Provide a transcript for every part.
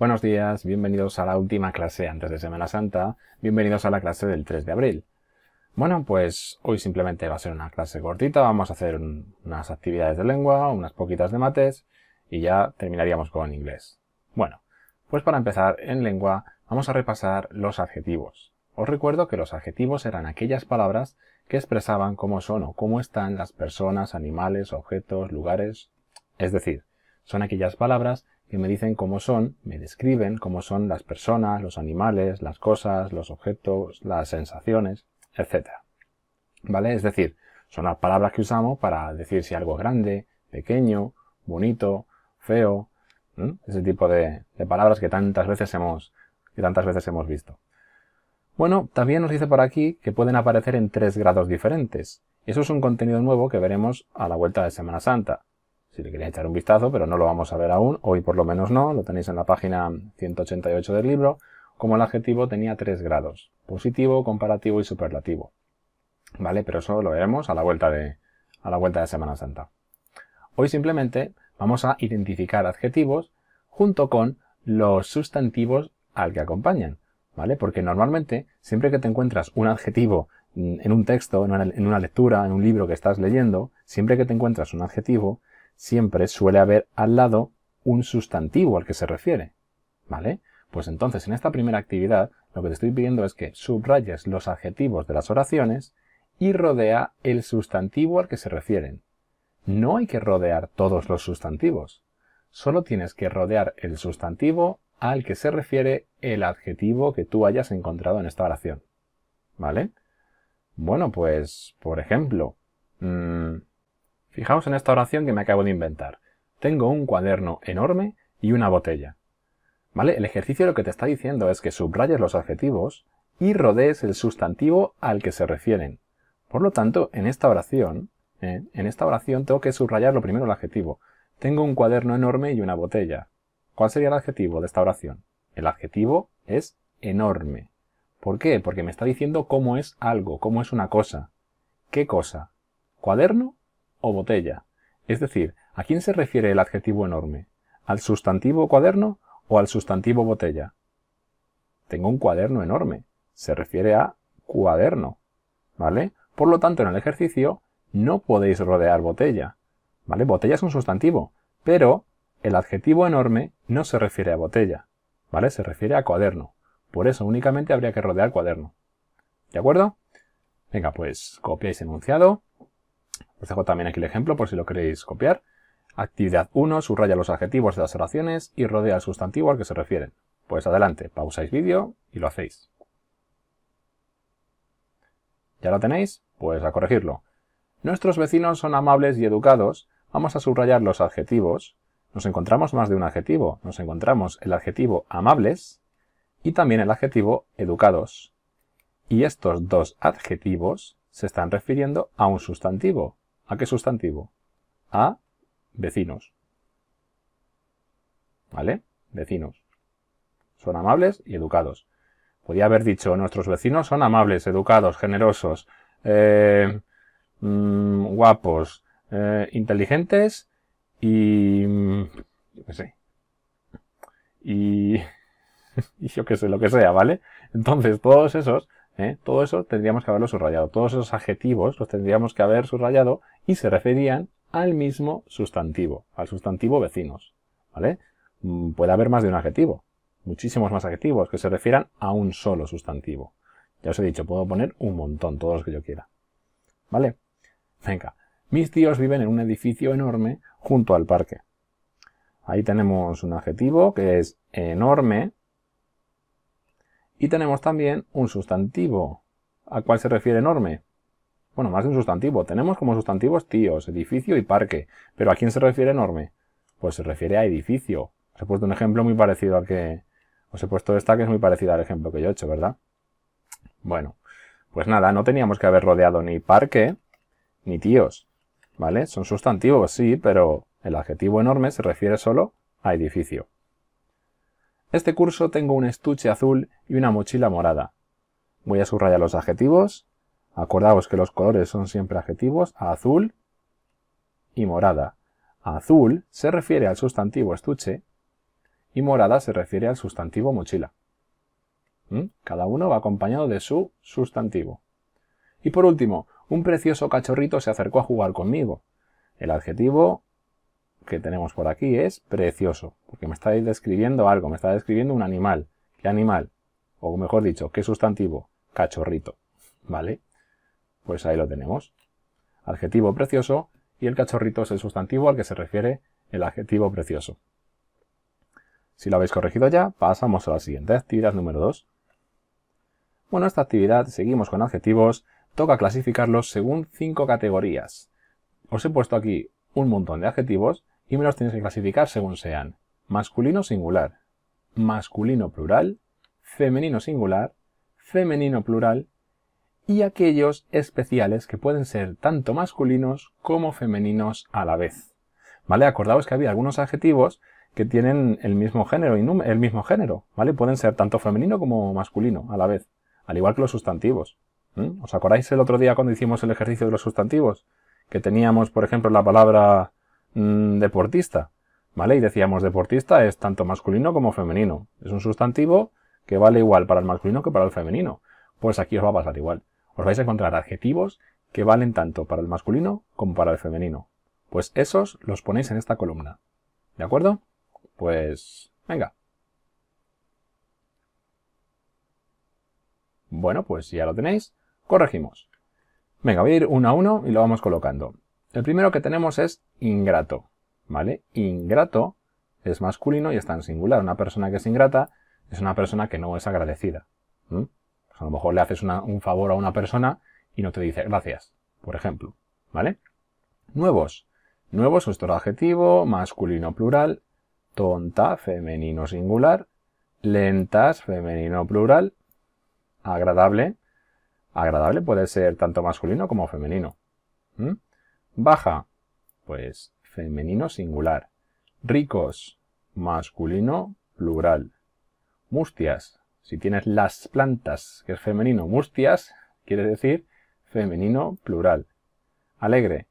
Buenos días, bienvenidos a la última clase antes de Semana Santa, bienvenidos a la clase del 3 de abril. Bueno, pues hoy simplemente va a ser una clase cortita, vamos a hacer unas actividades de lengua, unas poquitas de mates y ya terminaríamos con inglés. Bueno, pues para empezar en lengua vamos a repasar los adjetivos. Os recuerdo que los adjetivos eran aquellas palabras que expresaban cómo son o cómo están las personas, animales, objetos, lugares. Es decir, son aquellas palabras que me dicen cómo son, me describen cómo son las personas, los animales, las cosas, los objetos, las sensaciones, etc. ¿Vale? Es decir, son las palabras que usamos para decir si algo es grande, pequeño, bonito, feo, ese tipo de, palabras que tantas veces hemos, que tantas veces hemos visto. Bueno, también nos dice por aquí que pueden aparecer en tres grados diferentes. Eso es un contenido nuevo que veremos a la vuelta de Semana Santa si le queréis echar un vistazo, pero no lo vamos a ver aún, hoy por lo menos no, lo tenéis en la página 188 del libro, como el adjetivo tenía tres grados, positivo, comparativo y superlativo. ¿Vale? Pero eso lo veremos a la vuelta de, a la vuelta de Semana Santa. Hoy simplemente vamos a identificar adjetivos junto con los sustantivos al que acompañan, ¿vale? Porque normalmente, siempre que te encuentras un adjetivo en un texto, en una lectura, en un libro que estás leyendo, siempre que te encuentras un adjetivo, siempre suele haber al lado un sustantivo al que se refiere. ¿Vale? Pues entonces en esta primera actividad lo que te estoy pidiendo es que subrayes los adjetivos de las oraciones y rodea el sustantivo al que se refieren. No hay que rodear todos los sustantivos. Solo tienes que rodear el sustantivo al que se refiere el adjetivo que tú hayas encontrado en esta oración. ¿Vale? Bueno, pues, por ejemplo, mm, Fijaos en esta oración que me acabo de inventar. Tengo un cuaderno enorme y una botella. ¿Vale? El ejercicio lo que te está diciendo es que subrayes los adjetivos y rodees el sustantivo al que se refieren. Por lo tanto, en esta oración, ¿eh? en esta oración tengo que subrayar lo primero el adjetivo. Tengo un cuaderno enorme y una botella. ¿Cuál sería el adjetivo de esta oración? El adjetivo es enorme. ¿Por qué? Porque me está diciendo cómo es algo, cómo es una cosa. ¿Qué cosa? ¿Cuaderno o botella. Es decir, ¿a quién se refiere el adjetivo enorme? ¿Al sustantivo cuaderno o al sustantivo botella? Tengo un cuaderno enorme. Se refiere a cuaderno. ¿Vale? Por lo tanto, en el ejercicio no podéis rodear botella. ¿Vale? Botella es un sustantivo, pero el adjetivo enorme no se refiere a botella. ¿Vale? Se refiere a cuaderno. Por eso únicamente habría que rodear cuaderno. ¿De acuerdo? Venga, pues copiáis enunciado os dejo también aquí el ejemplo por si lo queréis copiar. Actividad 1, subraya los adjetivos de las oraciones y rodea el sustantivo al que se refieren. Pues adelante, pausáis vídeo y lo hacéis. ¿Ya lo tenéis? Pues a corregirlo. Nuestros vecinos son amables y educados. Vamos a subrayar los adjetivos. Nos encontramos más de un adjetivo. Nos encontramos el adjetivo amables y también el adjetivo educados. Y estos dos adjetivos se están refiriendo a un sustantivo, ¿A qué sustantivo? A vecinos. ¿Vale? Vecinos. Son amables y educados. Podía haber dicho, nuestros vecinos son amables, educados, generosos, eh, mm, guapos, eh, inteligentes y... yo qué sé. Y... y yo qué sé, lo que sea, ¿vale? Entonces, todos esos ¿eh? Todo eso tendríamos que haberlo subrayado. Todos esos adjetivos los tendríamos que haber subrayado y se referían al mismo sustantivo, al sustantivo vecinos. ¿Vale? Mm, puede haber más de un adjetivo, muchísimos más adjetivos que se refieran a un solo sustantivo. Ya os he dicho, puedo poner un montón, todos los que yo quiera. ¿Vale? Venga. Mis tíos viven en un edificio enorme junto al parque. Ahí tenemos un adjetivo que es enorme, y tenemos también un sustantivo. ¿A cuál se refiere enorme? Bueno, más de un sustantivo. Tenemos como sustantivos tíos, edificio y parque. ¿Pero a quién se refiere enorme? Pues se refiere a edificio. Os he puesto un ejemplo muy parecido al que... Os he puesto esta que es muy parecida al ejemplo que yo he hecho, ¿verdad? Bueno, pues nada, no teníamos que haber rodeado ni parque ni tíos, ¿vale? Son sustantivos, sí, pero el adjetivo enorme se refiere solo a edificio. Este curso tengo un estuche azul y una mochila morada. Voy a subrayar los adjetivos. Acordaos que los colores son siempre adjetivos azul y morada. azul se refiere al sustantivo estuche y morada se refiere al sustantivo mochila. ¿Mm? Cada uno va acompañado de su sustantivo. Y por último, un precioso cachorrito se acercó a jugar conmigo. El adjetivo que tenemos por aquí es precioso, porque me estáis describiendo algo, me está describiendo un animal. ¿Qué animal? O mejor dicho, ¿qué sustantivo? Cachorrito, ¿vale? Pues ahí lo tenemos. Adjetivo precioso y el cachorrito es el sustantivo al que se refiere el adjetivo precioso. Si lo habéis corregido ya, pasamos a la siguiente actividad número 2. Bueno, esta actividad seguimos con adjetivos, toca clasificarlos según cinco categorías. Os he puesto aquí un montón de adjetivos y me los tienes que clasificar según sean masculino singular, masculino plural, femenino singular, femenino plural y aquellos especiales que pueden ser tanto masculinos como femeninos a la vez. ¿Vale? Acordaos que había algunos adjetivos que tienen el mismo género y el mismo género, ¿vale? Pueden ser tanto femenino como masculino a la vez, al igual que los sustantivos. ¿Os acordáis el otro día cuando hicimos el ejercicio de los sustantivos? Que teníamos, por ejemplo, la palabra Mm, deportista, ¿vale? Y decíamos deportista es tanto masculino como femenino. Es un sustantivo que vale igual para el masculino que para el femenino. Pues aquí os va a pasar igual. Os vais a encontrar adjetivos que valen tanto para el masculino como para el femenino. Pues esos los ponéis en esta columna. ¿De acuerdo? Pues venga. Bueno, pues ya lo tenéis. Corregimos. Venga, voy a ir uno a uno y lo vamos colocando. El primero que tenemos es ingrato, ¿vale? Ingrato es masculino y está en singular. Una persona que es ingrata es una persona que no es agradecida. a lo mejor le haces un favor a una persona y no te dice gracias, por ejemplo, ¿vale? Nuevos. Nuevos es adjetivo, masculino plural, tonta, femenino singular, lentas, femenino plural, agradable. Agradable puede ser tanto masculino como femenino. Baja, pues femenino singular. Ricos, masculino plural. Mustias, si tienes las plantas, que es femenino, mustias, quiere decir femenino plural. Alegre.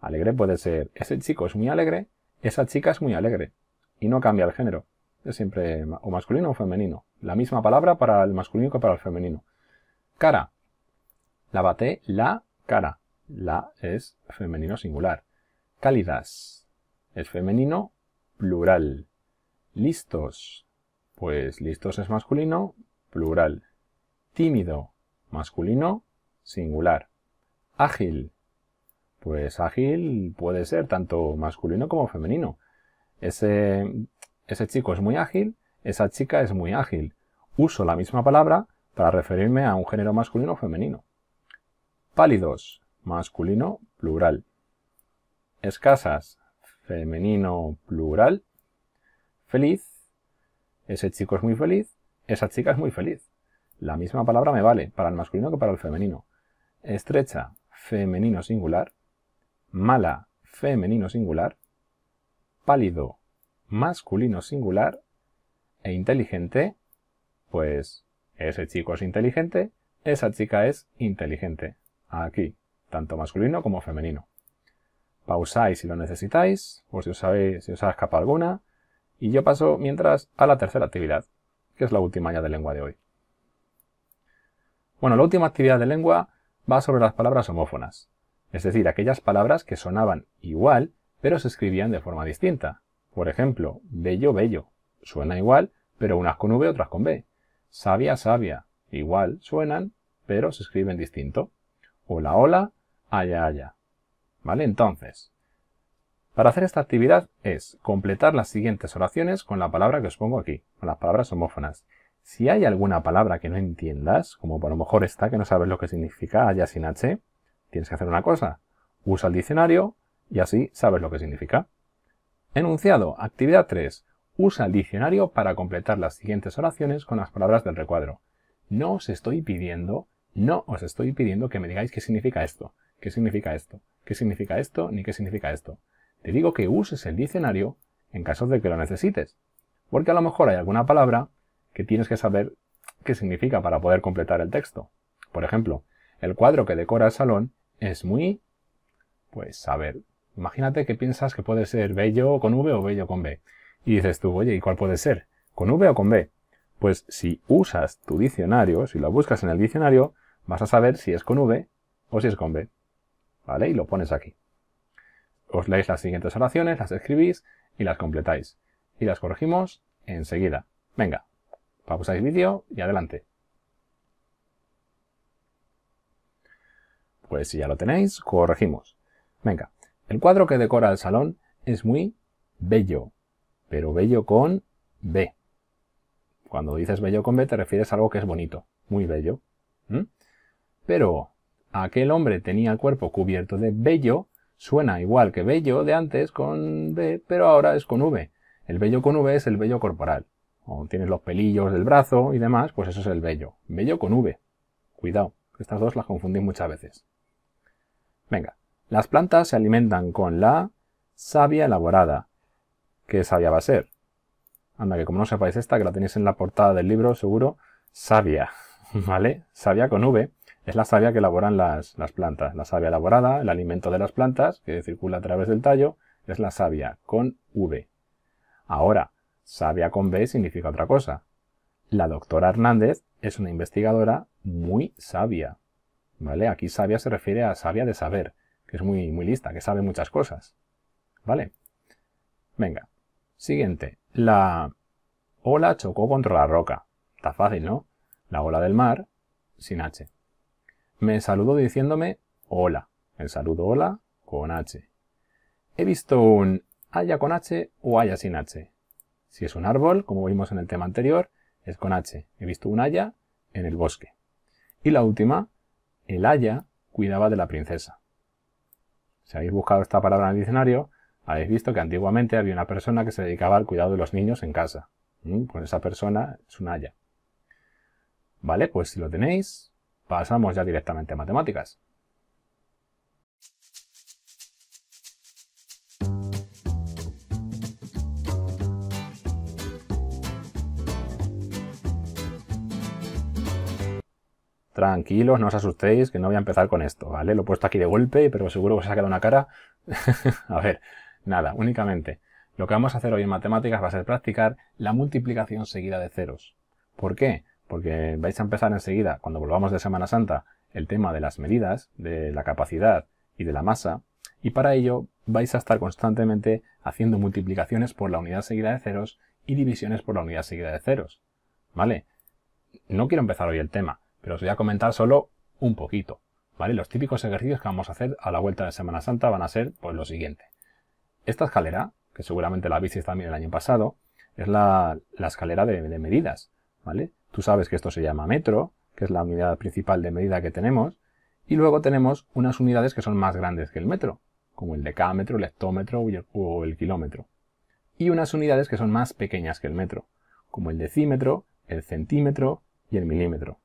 Alegre puede ser, ese chico es muy alegre, esa chica es muy alegre. Y no cambia el género. Es siempre o masculino o femenino. La misma palabra para el masculino que para el femenino. Cara. bate, la cara la es femenino singular. Cálidas es femenino plural. Listos, pues listos es masculino plural. Tímido, masculino singular. Ágil, pues ágil puede ser tanto masculino como femenino. Ese, chico es muy ágil, esa chica es muy ágil. Uso la misma palabra para referirme a un género masculino o femenino. Pálidos, masculino, plural. Escasas, femenino, plural. Feliz, ese chico es muy feliz, esa chica es muy feliz. La misma palabra me vale para el masculino que para el femenino. Estrecha, femenino singular. Mala, femenino singular. Pálido, masculino singular. E inteligente, pues ese chico es inteligente, esa chica es inteligente. Aquí tanto masculino como femenino. Pausáis si lo necesitáis, o si os, si os ha escapado alguna, y yo paso mientras a la tercera actividad, que es la última ya de lengua de hoy. Bueno, la última actividad de lengua va sobre las palabras homófonas, es decir, aquellas palabras que sonaban igual, pero se escribían de forma distinta. Por ejemplo, bello, bello, suena igual, pero unas con V, otras con B. Sabia, sabia, igual, suenan, pero se escriben distinto. Hola, hola, Aya, aya. ¿Vale? Entonces, para hacer esta actividad es completar las siguientes oraciones con la palabra que os pongo aquí, con las palabras homófonas. Si hay alguna palabra que no entiendas, como por lo mejor esta que no sabes lo que significa haya sin h, tienes que hacer una cosa. Usa el diccionario y así sabes lo que significa. Enunciado. Actividad 3. Usa el diccionario para completar las siguientes oraciones con las palabras del recuadro. No os estoy pidiendo, no os estoy pidiendo que me digáis qué significa esto. ¿Qué significa esto? ¿Qué significa esto? Ni qué significa esto. Te digo que uses el diccionario en caso de que lo necesites. Porque a lo mejor hay alguna palabra que tienes que saber qué significa para poder completar el texto. Por ejemplo, el cuadro que decora el salón es muy... Pues a ver, imagínate que piensas que puede ser bello con V o bello con B. Y dices tú, oye, ¿y cuál puede ser? ¿Con V o con B? Pues si usas tu diccionario, si lo buscas en el diccionario, vas a saber si es con V o si es con B. ¿vale? Y lo pones aquí. Os leéis las siguientes oraciones, las escribís y las completáis. Y las corregimos enseguida. Venga, pausáis vídeo y adelante. Pues si ya lo tenéis, corregimos. Venga, el cuadro que decora el salón es muy bello, pero bello con B. Cuando dices bello con B te refieres a algo que es bonito, muy bello. Pero aquel hombre tenía el cuerpo cubierto de vello, suena igual que vello de antes con B, pero ahora es con V. El vello con V es el vello corporal. O tienes los pelillos del brazo y demás, pues eso es el vello. Bello con V. Cuidado, estas dos las confundís muchas veces. Venga, las plantas se alimentan con la savia elaborada. ¿Qué savia va a ser? Anda, que como no sepáis esta, que la tenéis en la portada del libro, seguro, savia, ¿vale? Savia con V es la savia que elaboran las, las, plantas. La savia elaborada, el alimento de las plantas, que circula a través del tallo, es la savia con V. Ahora, savia con B significa otra cosa. La doctora Hernández es una investigadora muy sabia. ¿Vale? Aquí sabia se refiere a sabia de saber, que es muy, muy lista, que sabe muchas cosas. ¿Vale? Venga. Siguiente. La ola chocó contra la roca. Está fácil, ¿no? La ola del mar sin H me saludó diciéndome hola, el saludo hola con H. He visto un haya con H o haya sin H. Si es un árbol, como vimos en el tema anterior, es con H. He visto un haya en el bosque. Y la última, el haya cuidaba de la princesa. Si habéis buscado esta palabra en el diccionario, habéis visto que antiguamente había una persona que se dedicaba al cuidado de los niños en casa. Mm, pues esa persona es un haya. Vale, pues si lo tenéis, pasamos ya directamente a matemáticas. Tranquilos, no os asustéis, que no voy a empezar con esto, ¿vale? Lo he puesto aquí de golpe, pero seguro que os ha quedado una cara. a ver, nada, únicamente. Lo que vamos a hacer hoy en matemáticas va a ser practicar la multiplicación seguida de ceros. ¿Por qué? porque vais a empezar enseguida, cuando volvamos de Semana Santa, el tema de las medidas, de la capacidad y de la masa, y para ello vais a estar constantemente haciendo multiplicaciones por la unidad seguida de ceros y divisiones por la unidad seguida de ceros. ¿Vale? No quiero empezar hoy el tema, pero os voy a comentar solo un poquito. ¿Vale? Los típicos ejercicios que vamos a hacer a la vuelta de Semana Santa van a ser pues lo siguiente. Esta escalera, que seguramente la visteis también el año pasado, es la, escalera de medidas. ¿Vale? Tú sabes que esto se llama metro, que es la unidad principal de medida que tenemos, y luego tenemos unas unidades que son más grandes que el metro, como el decámetro, el hectómetro o el kilómetro, y unas unidades que son más pequeñas que el metro, como el decímetro, el centímetro y el milímetro.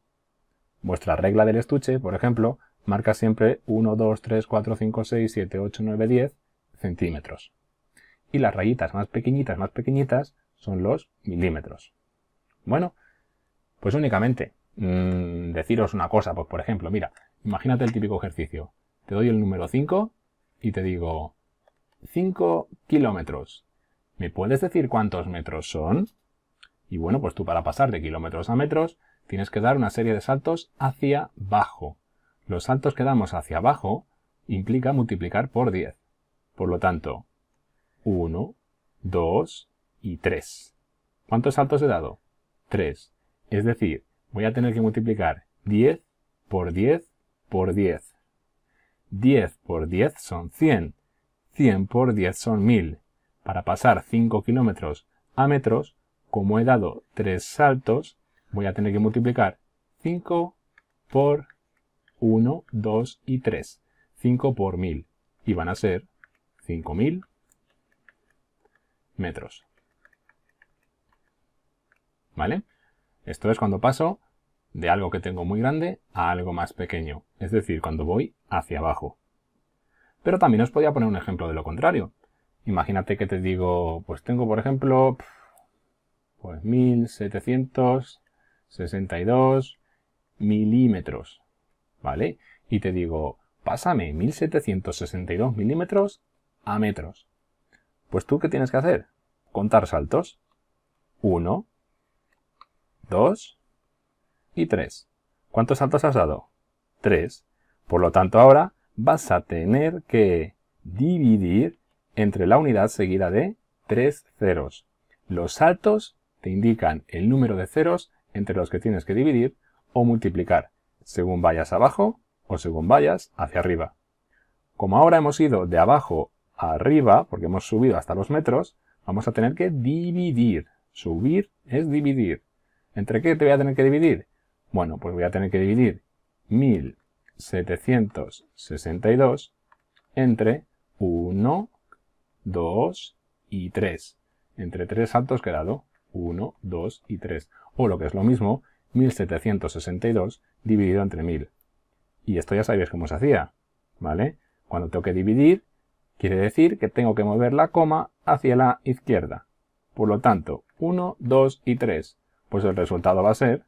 Vuestra regla del estuche, por ejemplo, marca siempre 1, 2, 3, 4, 5, 6, 7, 8, 9, 10 centímetros. Y las rayitas más pequeñitas, más pequeñitas, son los milímetros. Bueno, pues únicamente mm, deciros una cosa, pues por ejemplo, mira, imagínate el típico ejercicio. Te doy el número 5 y te digo 5 kilómetros. ¿Me puedes decir cuántos metros son? Y bueno, pues tú para pasar de kilómetros a metros tienes que dar una serie de saltos hacia abajo. Los saltos que damos hacia abajo implica multiplicar por 10. Por lo tanto, 1, 2 y 3. ¿Cuántos saltos he dado? 3. Es decir, voy a tener que multiplicar 10 por 10 por 10. 10 por 10 son 100. 100 por 10 son 1000. Para pasar 5 kilómetros a metros, como he dado 3 saltos, voy a tener que multiplicar 5 por 1, 2 y 3. 5 por 1000. Y van a ser 5000 metros. ¿Vale? Esto es cuando paso de algo que tengo muy grande a algo más pequeño, es decir, cuando voy hacia abajo. Pero también os podía poner un ejemplo de lo contrario. Imagínate que te digo, pues tengo por ejemplo, pues 1762 milímetros, ¿vale? Y te digo, pásame 1762 milímetros a metros. Pues tú, ¿qué tienes que hacer? Contar saltos. 1, 2 y 3. ¿Cuántos saltos has dado? 3. Por lo tanto, ahora vas a tener que dividir entre la unidad seguida de 3 ceros. Los saltos te indican el número de ceros entre los que tienes que dividir o multiplicar, según vayas abajo o según vayas hacia arriba. Como ahora hemos ido de abajo a arriba, porque hemos subido hasta los metros, vamos a tener que dividir. Subir es dividir. ¿Entre qué te voy a tener que dividir? Bueno, pues voy a tener que dividir 1762 entre 1, 2 y 3. Entre 3 saltos quedado 1, 2 y 3. O lo que es lo mismo, 1762 dividido entre 1000. Y esto ya sabéis cómo se hacía, ¿vale? Cuando tengo que dividir, quiere decir que tengo que mover la coma hacia la izquierda. Por lo tanto, 1, 2 y 3. Pues el resultado va a ser,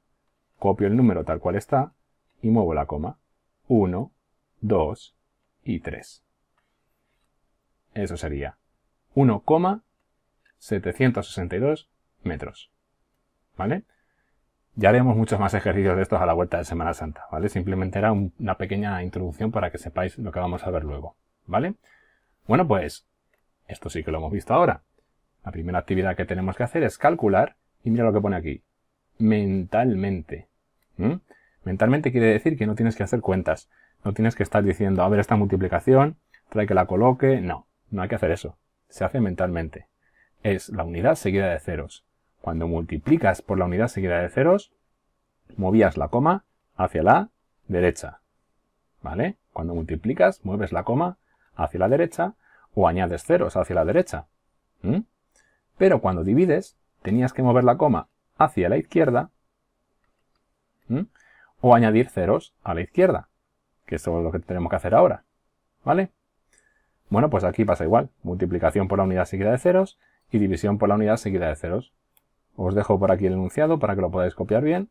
copio el número tal cual está y muevo la coma. 1, 2 y 3. Eso sería 1,762 metros. ¿Vale? Ya haremos muchos más ejercicios de estos a la vuelta de Semana Santa, ¿vale? Simplemente era una pequeña introducción para que sepáis lo que vamos a ver luego, ¿vale? Bueno, pues esto sí que lo hemos visto ahora. La primera actividad que tenemos que hacer es calcular, y mira lo que pone aquí, mentalmente. Mentalmente quiere decir que no tienes que hacer cuentas. No tienes que estar diciendo, a ver, esta multiplicación, trae que la coloque. No, no hay que hacer eso. Se hace mentalmente. Es la unidad seguida de ceros. Cuando multiplicas por la unidad seguida de ceros, movías la coma hacia la derecha. ¿Vale? Cuando multiplicas, mueves la coma hacia la derecha o añades ceros hacia la derecha. Pero cuando divides, tenías que mover la coma hacia la izquierda o añadir ceros a la izquierda, que eso es lo que tenemos que hacer ahora, ¿vale? Bueno, pues aquí pasa igual, multiplicación por la unidad seguida de ceros y división por la unidad seguida de ceros. Os dejo por aquí el enunciado para que lo podáis copiar bien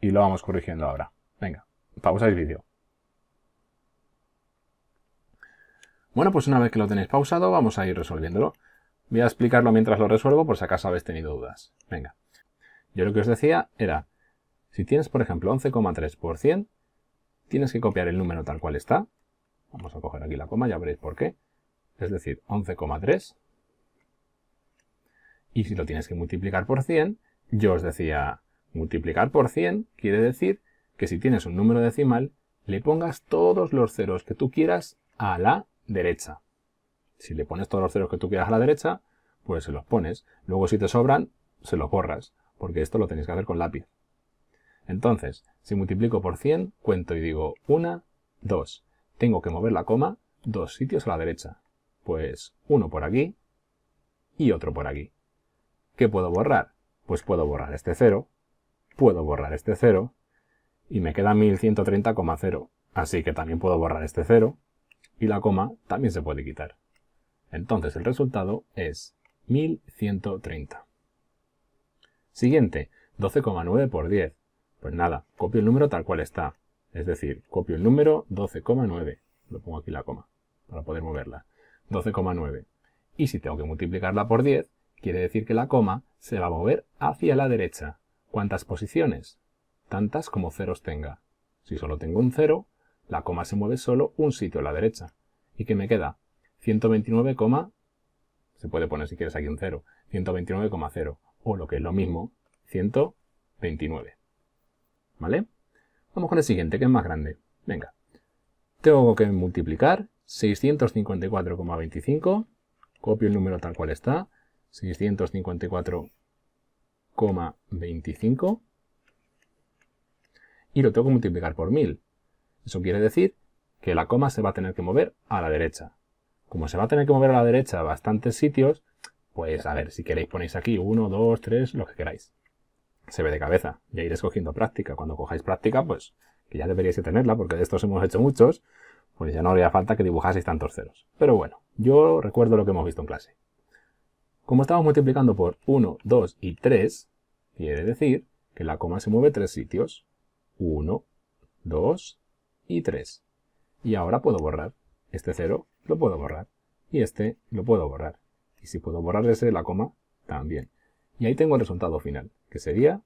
y lo vamos corrigiendo ahora. Venga, pausáis el vídeo. Bueno, pues una vez que lo tenéis pausado, vamos a ir resolviéndolo. Voy a explicarlo mientras lo resuelvo por si acaso habéis tenido dudas. Venga. Yo lo que os decía era, si tienes, por ejemplo, 11,3%, tienes que copiar el número tal cual está. Vamos a coger aquí la coma, ya veréis por qué. Es decir, 11,3. Y si lo tienes que multiplicar por 100, yo os decía, multiplicar por 100 quiere decir que si tienes un número decimal, le pongas todos los ceros que tú quieras a la derecha. Si le pones todos los ceros que tú quieras a la derecha, pues se los pones. Luego si te sobran, se los borras porque esto lo tenéis que hacer con lápiz. Entonces, si multiplico por 100, cuento y digo 1, 2. Tengo que mover la coma dos sitios a la derecha. Pues uno por aquí y otro por aquí. ¿Qué puedo borrar? Pues puedo borrar este 0, puedo borrar este 0 y me queda 1130,0. Así que también puedo borrar este 0 y la coma también se puede quitar. Entonces el resultado es 1130. Siguiente, 12,9 por 10. Pues nada, copio el número tal cual está. Es decir, copio el número 12,9. Lo pongo aquí la coma para poder moverla. 12,9. Y si tengo que multiplicarla por 10, quiere decir que la coma se va a mover hacia la derecha. ¿Cuántas posiciones? Tantas como ceros tenga. Si solo tengo un cero, la coma se mueve solo un sitio a la derecha. ¿Y qué me queda? 129, se puede poner si quieres aquí un cero, 129,0 o lo que es lo mismo, 129. ¿Vale? Vamos con el siguiente, que es más grande. Venga. Tengo que multiplicar 654,25. Copio el número tal cual está. 654,25. Y lo tengo que multiplicar por 1000. Eso quiere decir que la coma se va a tener que mover a la derecha. Como se va a tener que mover a la derecha bastantes sitios, pues a ver, si queréis ponéis aquí 1, 2, 3, lo que queráis. Se ve de cabeza. Ya iréis cogiendo práctica. Cuando cojáis práctica, pues que ya deberíais de tenerla, porque de estos hemos hecho muchos, pues ya no haría falta que dibujaseis tantos ceros. Pero bueno, yo recuerdo lo que hemos visto en clase. Como estamos multiplicando por 1, 2 y 3, quiere decir que la coma se mueve tres sitios. 1, 2 y 3. Y ahora puedo borrar. Este 0 lo puedo borrar. Y este lo puedo borrar. Y si puedo borrar ese, la coma, también. Y ahí tengo el resultado final, que sería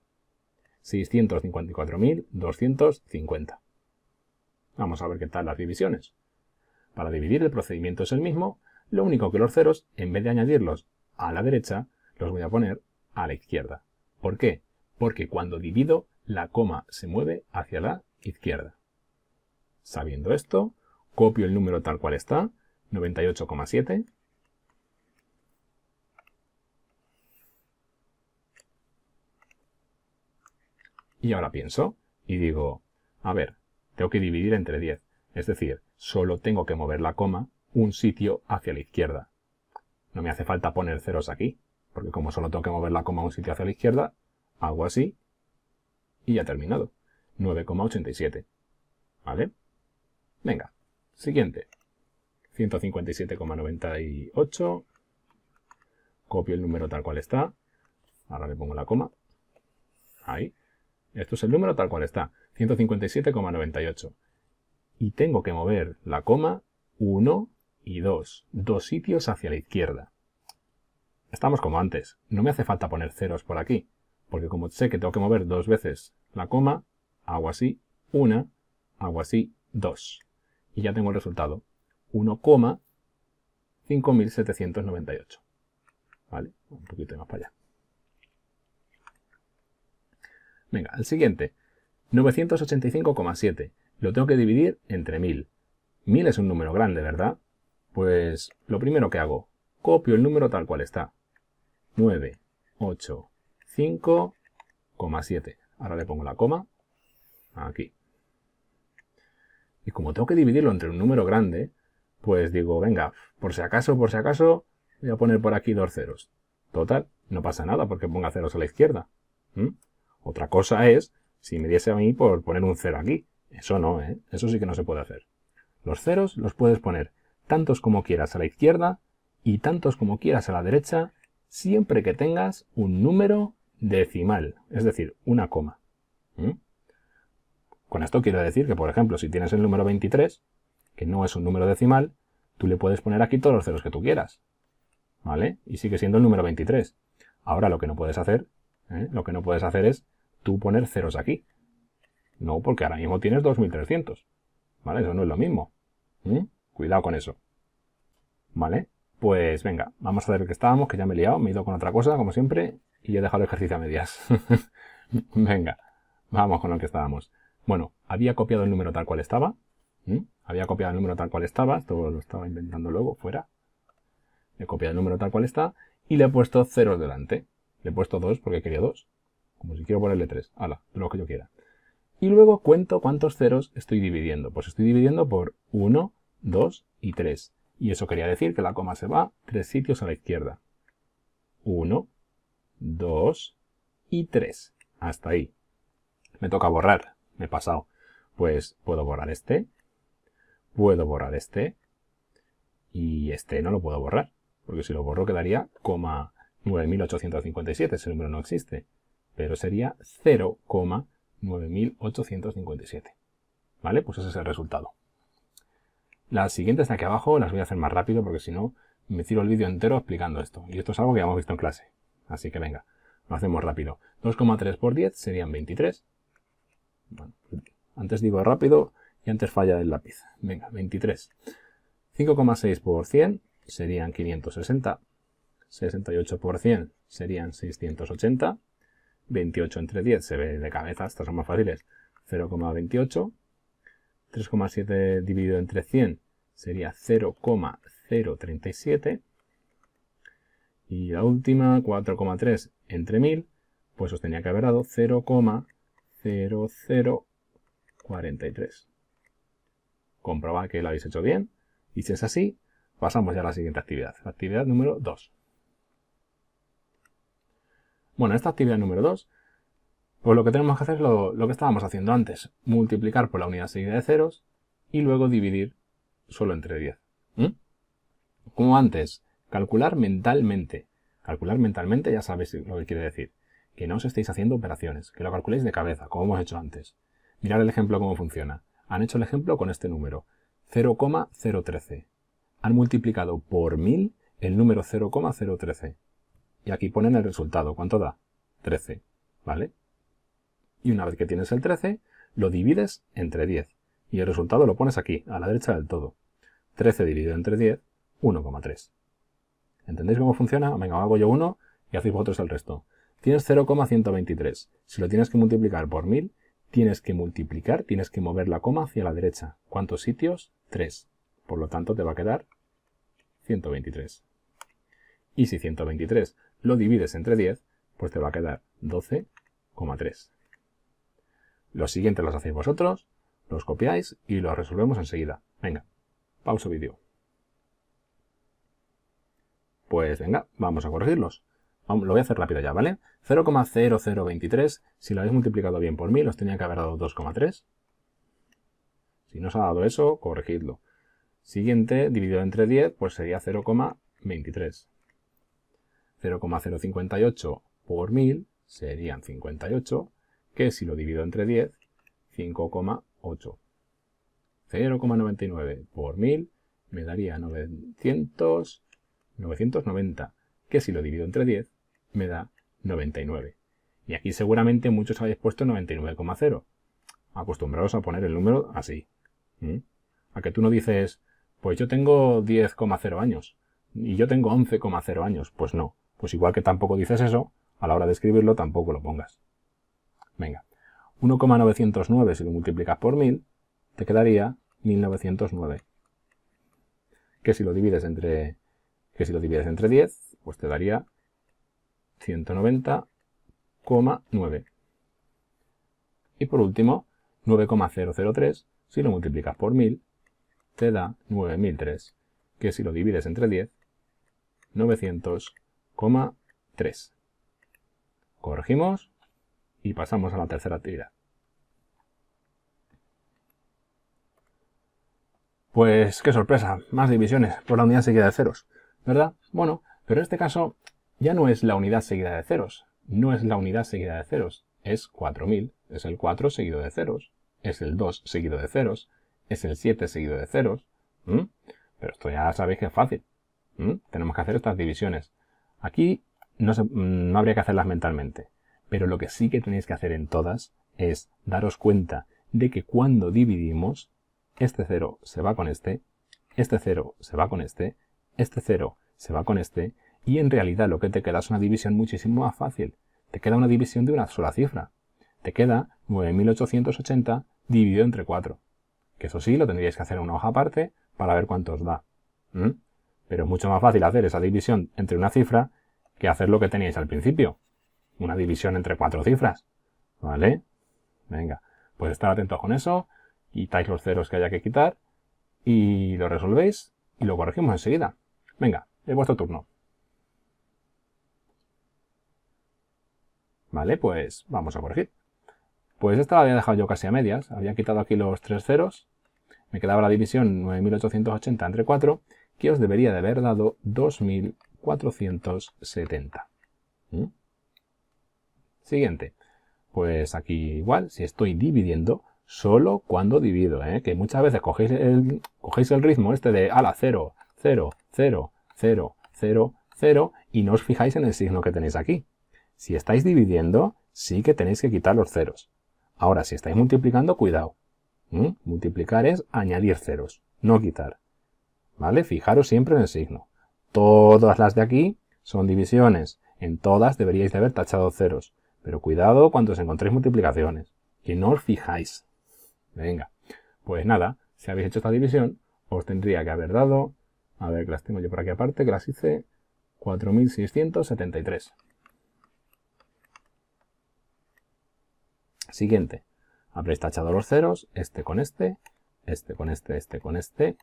654.250. Vamos a ver qué tal las divisiones. Para dividir el procedimiento es el mismo, lo único que los ceros, en vez de añadirlos a la derecha, los voy a poner a la izquierda. ¿Por qué? Porque cuando divido, la coma se mueve hacia la izquierda. Sabiendo esto, copio el número tal cual está, 98,7, Y ahora pienso y digo, a ver, tengo que dividir entre 10. Es decir, solo tengo que mover la coma un sitio hacia la izquierda. No me hace falta poner ceros aquí, porque como solo tengo que mover la coma un sitio hacia la izquierda, hago así y ya terminado. 9,87. ¿Vale? Venga, siguiente. 157,98. Copio el número tal cual está. Ahora le pongo la coma. Ahí. Esto es el número tal cual está, 157,98. Y tengo que mover la coma 1 y 2, dos sitios hacia la izquierda. Estamos como antes, no me hace falta poner ceros por aquí, porque como sé que tengo que mover dos veces la coma, hago así, una, hago así, 2. Y ya tengo el resultado, 1,5798. ¿Vale? Un poquito más para allá. Venga, el siguiente. 985,7. Lo tengo que dividir entre 1000. 1000 es un número grande, ¿verdad? Pues lo primero que hago, copio el número tal cual está. 9, 8, 5, Ahora le pongo la coma aquí. Y como tengo que dividirlo entre un número grande, pues digo, venga, por si acaso, por si acaso, voy a poner por aquí dos ceros. Total, no pasa nada porque ponga ceros a la izquierda. ¿Mm? Otra cosa es si me diese a mí por poner un cero aquí. Eso no, ¿eh? Eso sí que no se puede hacer. Los ceros los puedes poner tantos como quieras a la izquierda y tantos como quieras a la derecha siempre que tengas un número decimal, es decir, una coma. ¿Mm? Con esto quiero decir que, por ejemplo, si tienes el número 23, que no es un número decimal, tú le puedes poner aquí todos los ceros que tú quieras. ¿Vale? Y sigue siendo el número 23. Ahora lo que no puedes hacer, ¿eh? lo que no puedes hacer es tú poner ceros aquí. No, porque ahora mismo tienes 2300. ¿Vale? Eso no es lo mismo. Cuidado con eso. ¿Vale? Pues venga, vamos a ver que estábamos, que ya me he liado, me he ido con otra cosa, como siempre, y he dejado el ejercicio a medias. venga, vamos con lo que estábamos. Bueno, había copiado el número tal cual estaba. Había copiado el número tal cual estaba, esto lo estaba inventando luego, fuera. He copiado el número tal cual está, y le he puesto ceros delante. Le he puesto dos, porque quería dos como si quiero ponerle 3, ala, lo que yo quiera. Y luego cuento cuántos ceros estoy dividiendo. Pues estoy dividiendo por 1, 2 y 3. Y eso quería decir que la coma se va tres sitios a la izquierda. 1, 2 y 3. Hasta ahí. Me toca borrar. Me he pasado. Pues puedo borrar este. Puedo borrar este. Y este no lo puedo borrar. Porque si lo borro quedaría coma 9857. Ese número no existe pero sería 0,9857. ¿Vale? Pues ese es el resultado. Las siguientes de aquí abajo las voy a hacer más rápido porque si no me tiro el vídeo entero explicando esto. Y esto es algo que ya hemos visto en clase. Así que venga, lo hacemos rápido. 2,3 por 10 serían 23. antes digo rápido y antes falla el lápiz. Venga, 23. 5,6 por 100 serían 560. 68 por 100 serían 680. 28 entre 10, se ve de cabeza, estas son más fáciles, 0,28. 3,7 dividido entre 100 sería 0,037. Y la última, 4,3 entre 1000, pues os tenía que haber dado 0,0043. Comproba que lo habéis hecho bien. Y si es así, pasamos ya a la siguiente actividad. La actividad número 2. Bueno, esta actividad número 2, pues lo que tenemos que hacer es lo, que estábamos haciendo antes, multiplicar por la unidad seguida de ceros y luego dividir solo entre 10. Como antes, calcular mentalmente. Calcular mentalmente ya sabéis lo que quiere decir. Que no os estéis haciendo operaciones, que lo calculéis de cabeza, como hemos hecho antes. Mirad el ejemplo cómo funciona. Han hecho el ejemplo con este número, 0,013. Han multiplicado por 1000 el número 0,013 y aquí ponen el resultado. ¿Cuánto da? 13, ¿vale? Y una vez que tienes el 13, lo divides entre 10 y el resultado lo pones aquí, a la derecha del todo. 13 dividido entre 10, 1,3. ¿Entendéis cómo funciona? Venga, hago yo 1 y hacéis vosotros el resto. Tienes 0,123. Si lo tienes que multiplicar por 1000, tienes que multiplicar, tienes que mover la coma hacia la derecha. ¿Cuántos sitios? 3. Por lo tanto, te va a quedar 123. Y si 123 lo divides entre 10, pues te va a quedar 12,3. Los siguientes los hacéis vosotros, los copiáis y los resolvemos enseguida. Venga, pauso vídeo. Pues venga, vamos a corregirlos. Lo voy a hacer rápido ya, ¿vale? 0,0023, si lo habéis multiplicado bien por 1000, os tenía que haber dado 2,3. Si no os ha dado eso, corregidlo. Siguiente, dividido entre 10, pues sería 0,23. 0,058 por 1000 serían 58, que si lo divido entre 10, 5,8. 0,99 por 1000 me daría 990, que si lo divido entre 10 me da 99. Y aquí seguramente muchos habéis puesto 99,0. Acostumbrados a poner el número así. A que tú no dices, pues yo tengo 10,0 años y yo tengo 11,0 años. Pues no. Pues igual que tampoco dices eso, a la hora de escribirlo tampoco lo pongas. Venga, 1,909 si lo multiplicas por 1000, te quedaría 1909. Que si lo divides entre, que si lo divides entre 10, pues te daría 190,9. Y por último, 9,003, si lo multiplicas por 1000, te da 9003, que si lo divides entre 10, 900. 3. Corregimos y pasamos a la tercera actividad. Pues qué sorpresa, más divisiones por la unidad seguida de ceros, ¿verdad? Bueno, pero en este caso ya no es la unidad seguida de ceros, no es la unidad seguida de ceros, es 4000, es el 4 seguido de ceros, es el 2 seguido de ceros, es el 7 seguido de ceros, pero esto ya sabéis que es fácil. Tenemos que hacer estas divisiones. Aquí mm, no, habría que hacerlas mentalmente, pero lo que sí que tenéis que hacer en todas es daros cuenta de que cuando dividimos, este 0 se va con este, este 0 se va con este, este 0 se va con este, y en realidad lo que te queda es una división muchísimo más fácil. Te queda una división de una sola cifra. Te queda 9880 dividido entre 4. Que eso sí, lo tendríais que hacer en una hoja aparte para ver cuánto os da. Pero es mucho más fácil hacer esa división entre una cifra que hacer lo que teníais al principio. Una división entre cuatro cifras. ¿Vale? Venga, pues estar atentos con eso. Quitáis los ceros que haya que quitar. Y lo resolvéis. Y lo corregimos enseguida. Venga, es vuestro turno. Vale, pues vamos a corregir. Pues esta la había dejado yo casi a medias. Había quitado aquí los tres ceros. Me quedaba la división 9880 entre 4 que os debería de haber dado 2470. ¿Mm? Siguiente. Pues aquí igual, si estoy dividiendo, solo cuando divido, ¿eh? que muchas veces cogéis el, cogéis el ritmo este de ala 0, 0, 0, 0, 0, 0 y no os fijáis en el signo que tenéis aquí. Si estáis dividiendo, sí que tenéis que quitar los ceros. Ahora, si estáis multiplicando, cuidado. ¿Mm? Multiplicar es añadir ceros, no quitar. ¿vale? Fijaros siempre en el signo. Todas las de aquí son divisiones. En todas deberíais de haber tachado ceros. Pero cuidado cuando os encontréis multiplicaciones, que no os fijáis. Venga, pues nada, si habéis hecho esta división, os tendría que haber dado, a ver que las tengo yo por aquí aparte, que las hice 4.673. Siguiente, habréis tachado los ceros, este con este, este con este, este con este,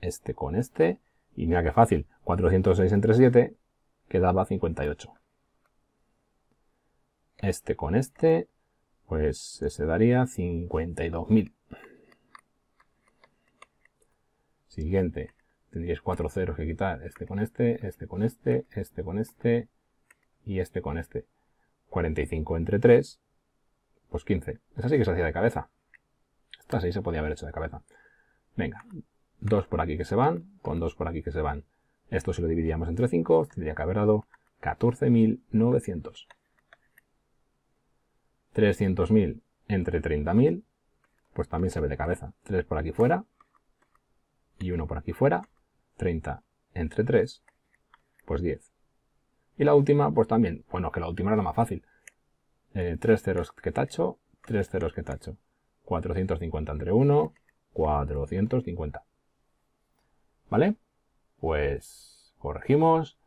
este con este, y mira qué fácil, 406 entre 7 quedaba 58. Este con este, pues se daría 52.000. Siguiente, tendríais cuatro ceros que quitar, este con este, este con este, este con este y este con este. 45 entre 3, pues 15. Esa sí que se hacía de cabeza. Esta sí se podía haber hecho de cabeza. Venga, 2 por aquí que se van, con 2 por aquí que se van. Esto si lo dividíamos entre 5, tendría que haber dado 14.900. 300.000 entre 30.000, pues también se ve de cabeza. 3 por aquí fuera y 1 por aquí fuera. 30 entre 3, pues 10. Y la última, pues también, bueno, que la última era la más fácil. 3 eh, ceros que tacho, 3 ceros que tacho. 450 entre 1, 450. ¿Vale? Pues corregimos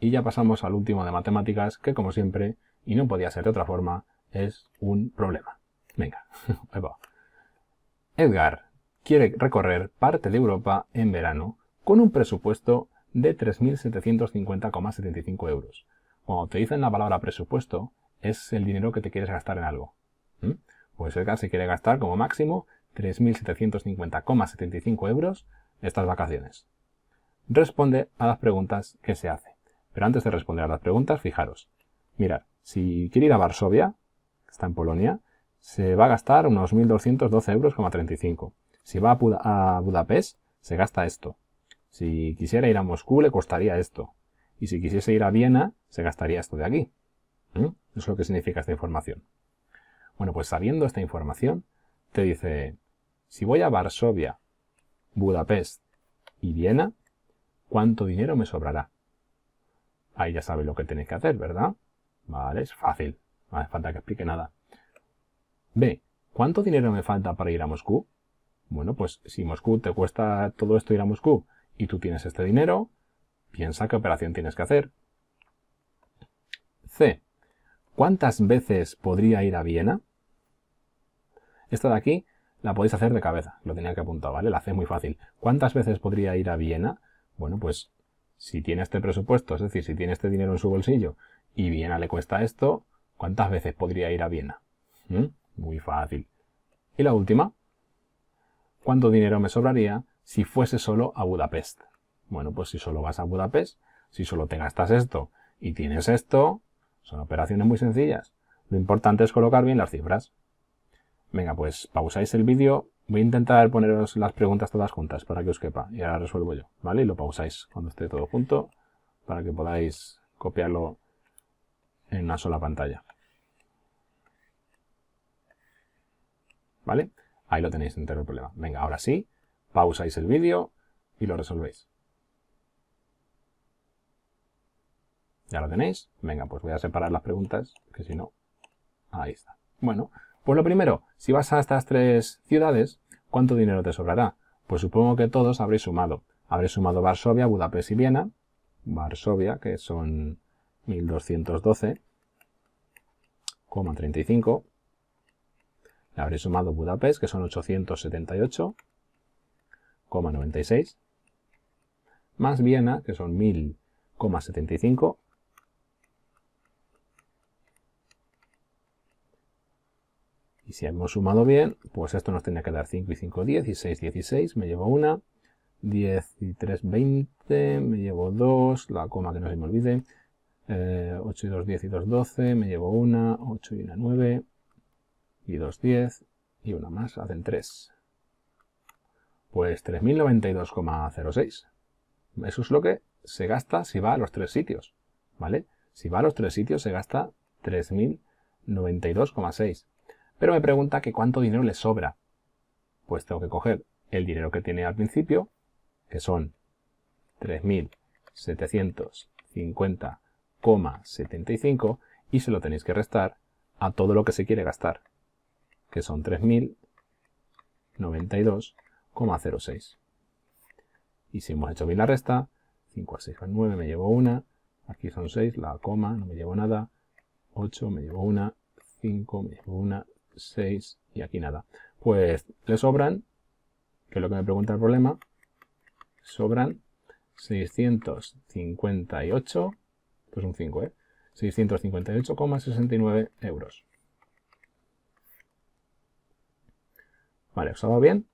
y ya pasamos al último de matemáticas que como siempre, y no podía ser de otra forma, es un problema. Venga, ahí Edgar quiere recorrer parte de Europa en verano con un presupuesto de 3.750,75 euros. Cuando te dicen la palabra presupuesto, es el dinero que te quieres gastar en algo. ¿Mm? Pues Edgar se quiere gastar como máximo 3.750,75 euros estas vacaciones? Responde a las preguntas que se hace. Pero antes de responder a las preguntas, fijaros. Mirad, si quiere ir a Varsovia, que está en Polonia, se va a gastar unos 1.212,35 euros. Si va a, Budapest, se gasta esto. Si quisiera ir a Moscú, le costaría esto. Y si quisiese ir a Viena, se gastaría esto de aquí. Eso ¿Mm? es lo que significa esta información. Bueno, pues sabiendo esta información, te dice, si voy a Varsovia Budapest y Viena, ¿cuánto dinero me sobrará? Ahí ya sabes lo que tienes que hacer, ¿verdad? Vale, es fácil. No hace falta que explique nada. B. ¿Cuánto dinero me falta para ir a Moscú? Bueno, pues si Moscú te cuesta todo esto ir a Moscú y tú tienes este dinero, piensa qué operación tienes que hacer. C. ¿Cuántas veces podría ir a Viena? Esta de aquí la podéis hacer de cabeza, lo tenía que apuntar, ¿vale? La hacéis muy fácil. ¿Cuántas veces podría ir a Viena? Bueno, pues si tiene este presupuesto, es decir, si tiene este dinero en su bolsillo y Viena le cuesta esto, ¿cuántas veces podría ir a Viena? ¿Mm? Muy fácil. Y la última, ¿cuánto dinero me sobraría si fuese solo a Budapest? Bueno, pues si solo vas a Budapest, si solo te gastas esto y tienes esto, son operaciones muy sencillas. Lo importante es colocar bien las cifras. Venga, pues pausáis el vídeo. Voy a intentar poneros las preguntas todas juntas para que os quepa. Y ahora resuelvo yo, ¿vale? Y lo pausáis cuando esté todo junto para que podáis copiarlo en una sola pantalla. ¿Vale? Ahí lo tenéis entero el problema. Venga, ahora sí, pausáis el vídeo y lo resolvéis. ¿Ya lo tenéis? Venga, pues voy a separar las preguntas, que si no... Ahí está. Bueno, pues lo primero, si vas a estas tres ciudades, ¿cuánto dinero te sobrará? Pues supongo que todos habréis sumado. Habréis sumado Varsovia, Budapest y Viena. Varsovia, que son 1212,35. Le habréis sumado Budapest, que son 878,96. Más Viena, que son 1000,75. Y si hemos sumado bien, pues esto nos tenía que dar 5 y 5, 10, y 6, 16, me llevo una, 10 y 3, 20, me llevo 2, la coma que no se me olvide, 8 eh, y 2, 10 y 2, 12, me llevo una, 8 y 1, 9, y 2, 10, y una más, hacen 3. Pues 3092,06. Eso es lo que se gasta si va a los tres sitios, ¿vale? Si va a los tres sitios se gasta 3092,6 pero me pregunta que cuánto dinero le sobra. Pues tengo que coger el dinero que tiene al principio, que son 3.750,75 y se lo tenéis que restar a todo lo que se quiere gastar, que son 3.092,06. Y si hemos hecho bien la resta, 5 a 6 9, me llevo una, aquí son 6, la coma, no me llevo nada, 8 me llevo una, 5 me llevo una, 6 y aquí nada. Pues le sobran, que es lo que me pregunta el problema, sobran 658, esto un 5, ¿eh? 658,69 euros. Vale, ¿os ha dado bien?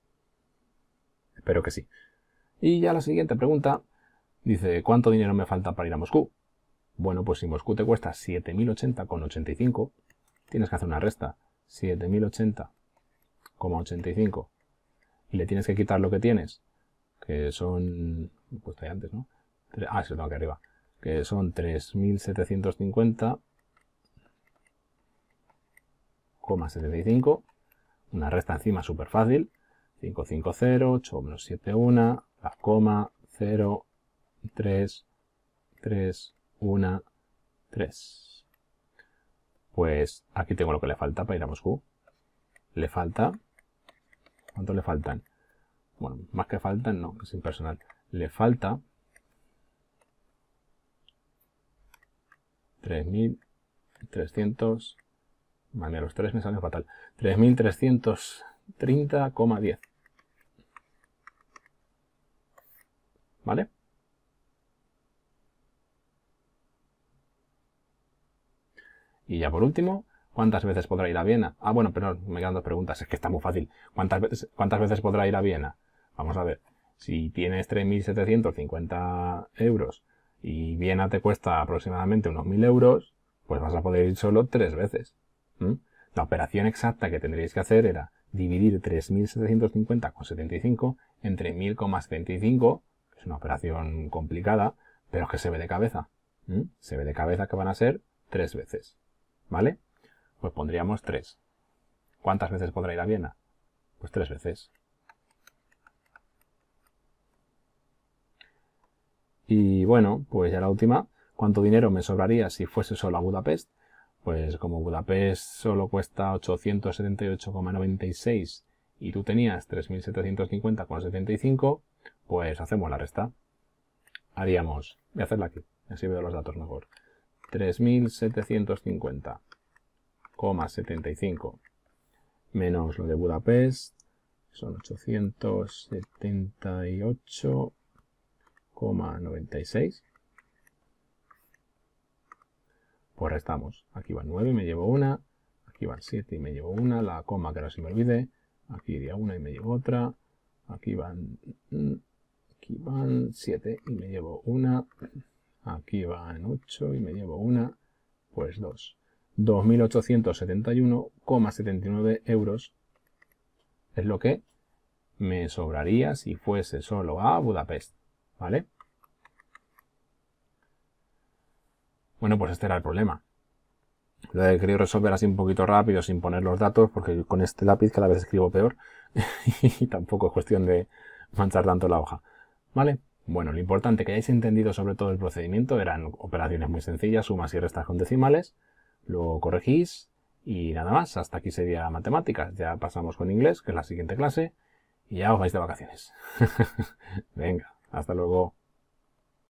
Espero que sí. Y ya la siguiente pregunta dice, ¿cuánto dinero me falta para ir a Moscú? Bueno, pues si Moscú te cuesta 7.080,85, tienes que hacer una resta. 7080,85 y le tienes que quitar lo que tienes, que son, pues de antes, ¿no? Ah, se lo tengo aquí arriba, que son 3750,75, una resta encima súper fácil, 550, 8 menos 7, 1, la coma, 0, 3, 3, 1, 3. Pues aquí tengo lo que le falta para ir a Moscú. Le falta... ¿Cuánto le faltan? Bueno, más que faltan, no, es impersonal. Le falta... 3.300... Madre mía, los tres me salen fatal. 3.330,10. ¿Vale? Y ya por último, ¿cuántas veces podrá ir a Viena? Ah, bueno, pero me quedan dos preguntas, es que está muy fácil. ¿Cuántas veces, cuántas veces podrá ir a Viena? Vamos a ver, si tienes 3.750 euros y Viena te cuesta aproximadamente unos 1.000 euros, pues vas a poder ir solo tres veces. La operación exacta que tendríais que hacer era dividir con 75 entre 1.000,75, que es una operación complicada, pero que se ve de cabeza. Se ve de cabeza que van a ser tres veces. ¿Vale? Pues pondríamos 3. ¿Cuántas veces podrá ir a Viena? Pues 3 veces. Y bueno, pues ya la última. ¿Cuánto dinero me sobraría si fuese solo a Budapest? Pues como Budapest solo cuesta 878,96 y tú tenías 3.750,75, pues hacemos la resta. Haríamos, voy a hacerla aquí, así veo los datos mejor. 3.750,75 menos lo de Budapest, son 878,96. Pues restamos. Aquí van 9 y me llevo una, aquí van 7 y me llevo una, la coma que ahora se me olvide, aquí iría una y me llevo otra, aquí van, mm, aquí van 7 y me llevo una. Aquí va en 8 y me llevo una, pues 2. 2.871,79 euros es lo que me sobraría si fuese solo a Budapest, ¿vale? Bueno, pues este era el problema. Lo he querido resolver así un poquito rápido, sin poner los datos, porque con este lápiz cada vez escribo peor y tampoco es cuestión de manchar tanto la hoja, ¿vale? Bueno, lo importante que hayáis entendido sobre todo el procedimiento eran operaciones muy sencillas, sumas y restas con decimales, lo corregís y nada más, hasta aquí sería matemáticas, ya pasamos con inglés, que es la siguiente clase, y ya os vais de vacaciones. Venga, hasta luego.